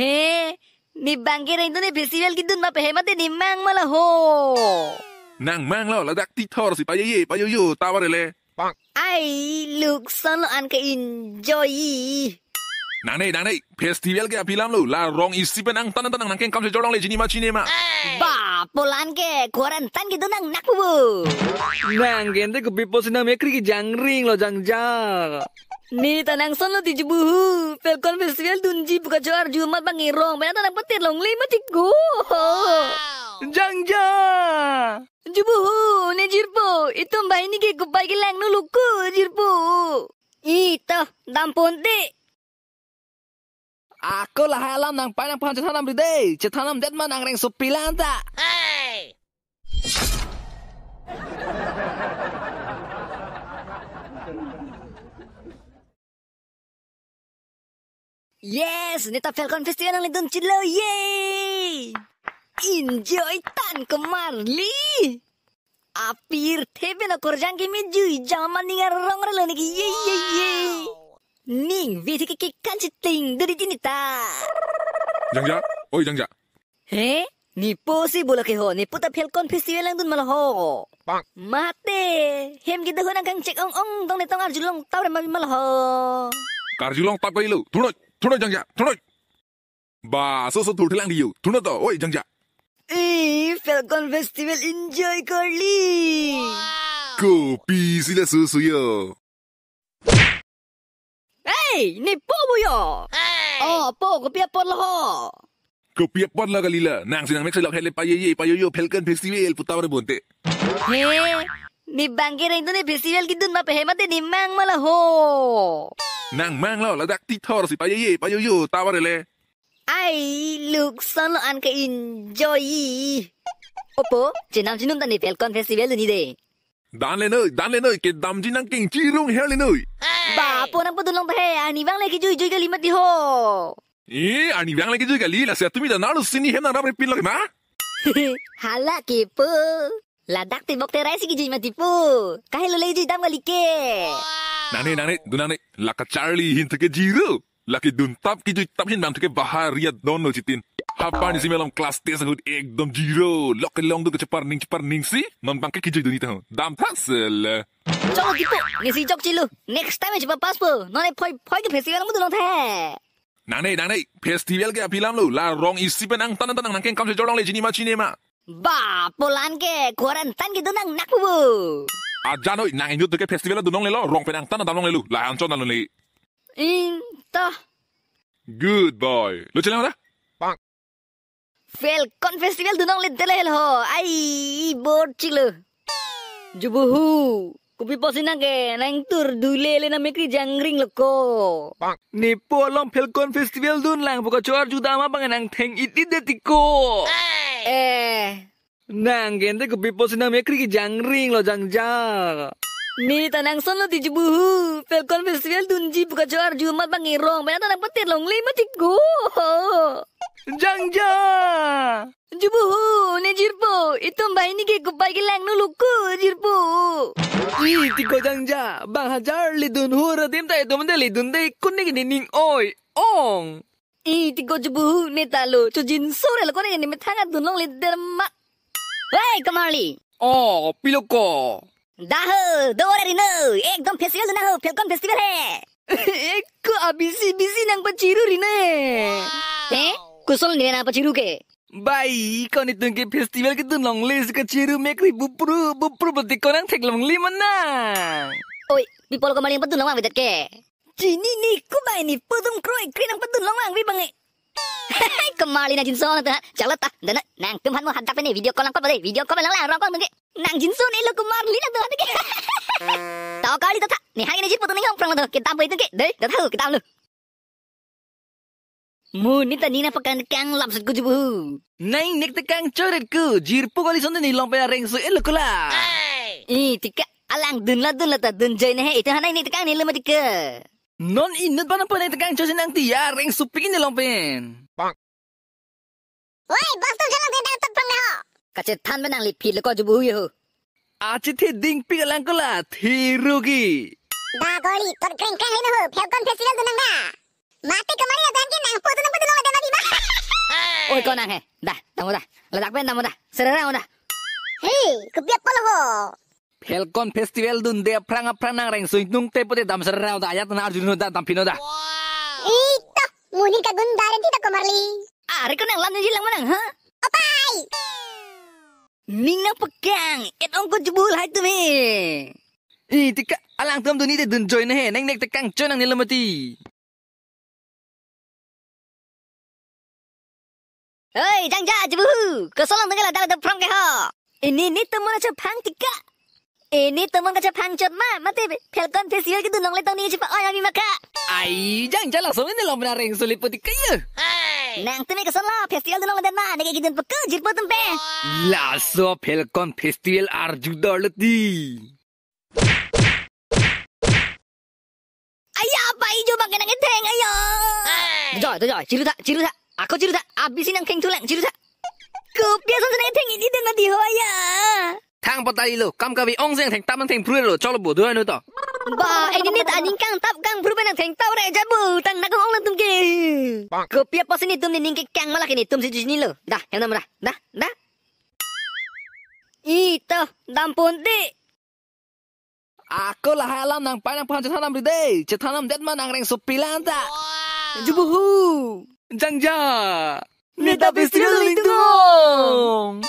へえ、みバンゲラインドネペシベルギドンマペヘマテニマンマラホー。นั่งแม่งแล้วแล้วดักที่ทอสิไปเย่ๆไปยู่ๆตาว่าเลยปังไอ้ลูกซ้อนอันก็อินจอย nang nei festival ke film lo la rong isi penang tanang tanang nangkeng kamu kam jorong le jinima cinema ba polan ke tan gitu nang nak bu nang gente ke pipo sinang mekri ke jangring lo jangjang Ni tanang son lo tijubuhu Pelkon festival dunji buka joar jumat bangirong Banyak tanang petir long lima tiku Jangja Jubuhu ne jirpo Itu mbak ini ke kupai gelang nuluku jirpo Itu dampun Aku lah helm nang paling pahan cetanam di day. Cetanam det man nang reng supilanta. Hey! Yes, neta Falcon Festival yang lindong chilo. Yay! Enjoy tan kemarli. Apir thebe na korjang ke me jui jama ningar rongrelo niki. ye. yay, yay ning 위스키 깐치띵 느리지니다 Jangja, 어이 Jangja. 에? ni bola ke ho ni puta helkon Festival lang dun ho. bang mate hem kita ho nang kang cek ong ong tong netong arjulong tau re mami ho. karjulong tak kai lu tunut, tunut jangja tunut. ba susu tuh thuti lang diu to oi jangja Eh, falcon festival enjoy kali. wow. kopi sila susu yo Hey, ni po mo yo. Oh, po, ko pia po lo. Ko pia po la galila. Nang sinang mix lo hele pa ye ye pa yo yo pelkan festival putawre bonte. He, ni bangke rin to ni festival kidun ma pehe mate ni mang mala ho. Nang mang lo la dak ti thor si pa ye ye pa yo yo tawre le. Ai, look son lo an ka enjoy. Opo, chinam chinum ta ni pelkan festival ni de. Dan le noi, dan le noi, ke dam jinang king chirung hele noi. Hey! Bapa nampak tolong tahe, ani bang lagi jui jui kali mati ho. Eh, ani bang lagi jui kali, lah setu mida nalu sini hena rapi pin lagi mah? Hala kepo. Ladak te bok terai si jui mati po. Kahel lo lagi jui dam kali ke. Nane nane, du nane, laka Charlie hin ke jiru. Laki dun tap ki jui tap hin ke bahar baharia dono citin. Hapa ni simelam klas tesa hud ekdom jiru. Lokke long kecepar ning cepar ning si, mampang ke dunita Dam tasel. Hahaha. 저거 기뻐 예시 적질루 next time 집에 passport 너네 포이 포이 그 페스티벌 아무도 너태 나네 나네 페스티벌 게 필람루 라롱 이스페 낭 따는 따는 낭캔 감세 저랑 레지니 마 지네마 바 볼란 게 고란 딴게 너낭 낙부 à cha nói nàng như từ cái festival đó nông lên lo rong phải nàng tan đam nông lên lu là ăn cho nàng luôn đi in ta good boy lu chơi nào đó bang fail con festival đó nông lên tele ho ai bột chích lu Kupi posi ke nang tur dule le na mekri jangring leko. Ni po long pelkon festival dun lang buka cuar juta ama pangan nang teng iti detiko. Eh. Nang gente kupi posina mekri ki jangring lo jangjang. Ni tanang son lo tijubuhu. Pelkon festival dun ji buka cuar jumat pangirong. Banyak tanang petir long lima tiko. 장자! 주부, 내 질보, 이떤 바이니게 굿바이게 랑노 놓고, 질보. 이, 티코 장자, 방하자, 리둔 후라 됨다, 에도문데 리둔데, 꾼내기 니닝, 오이, 옹! 이, 티코 주부, 내 딸로, 조진, 소래로 꺼내게 니메 타가 두농 리드마. 왜, 그말리 어, 빌렸고. 나흐, 너라리너, 액던 페스티벌 나흐, 별건 페스티벌 해. 에크, 아, 미시, 미시, 낭반 지루리네. 에? kusul nena paciru ke. Baik, kau itu ke festival ke tu long list ke ciru mekri bupru bupru berarti kau nang tek lima nang. Oi, di polo kemarin petu nong widat ke. Cini ni kumai ni petum kroi kri nang petu nong wi bangai. Hai kemali nang jinso nang tah jalat tah dana nang tumhan mo hantak ni video call nang kau video kau nang lah rokok nang ke nang jinso nih lo kemarin nang tuhan ke. Tahu kali tu tak, ni hari ni jin petu nang perang tu kita apa itu ke, deh, dah tahu kita lu. Muni tani na kang lapsat ko jibu. Nai nek tekang coret ku jirpu kali sonde ni lompa areng su elu kula. I tika alang dun la ta dun jai na he ita hanai nek tekang ni lema tika. Non inut bana pa nek tekang cosi nang tia ya, reng su pikin ni lompen. Oi bos tu jalan tidak tak pang ho. Kace tan benang li pil ko jubu yo. Aci te ding pi alang kula thirugi. Bagoli tor kreng kreng ni ho. Phekon festival dunanga. Mate kamari ada Ôi con nàng hè, dah, tamu dah, letak pen tamu dah, serera dah. Hei, kepiak pala ho. Helcon Festival dun de prang prang nang reng suing nung tepo te dam serera dah, ayat nang arjun dah, tam pino dah. Ita, muni kagun dare di takomarli. Ari ko nang lam ni jilang manang, ha? Apay! Ning nang pegang, et ongko jebul hai tu me. Ih, tika, alang tam tu ni te dun join he, neng nek tekang joy nang nilamati. Hei, jangja, ja jebuhu. Kesolang tenggelah dalam the perang keho. Ini ini teman aja pang tiga. Ini teman aja pang cut ma. Mati pelkon festival gitu nongle tong nih cepat orang oh, maka. Ai, jang ja langsung ini lomba ring sulit putih kaya. Nang temi kesolang festival nongle letong ma. Nek gitu peke jirpo tempe. Lasso pelkon festival arju leti. Ayah, apa ijo makin nangis teng ayo. Jauh, jauh, ciri tak, ciri tak. Aku jiru tak, abisin yang keng tulang jiru tak. Kopya sa sanay teng ini dengan dihoya. Tang potali lo, kam kavi ong seng teng tamang teng pruwe lo, cholo bu doa nuto. Ba, eh, ini nit aning kang tap kang pruwe nang teng tau reja bu, tang nakong ong lang ke. Kupia pas ini tum ni ning ke kang malak ini tum si jujini lo. Dah, yang nama dah, dah, dah. Ito, dampun di. Aku lah halam nang panang pohon cetanam di day. Cetanam dead man nang reng supilanta. Jubuhu. Jangja. Metapis Trilling Dong.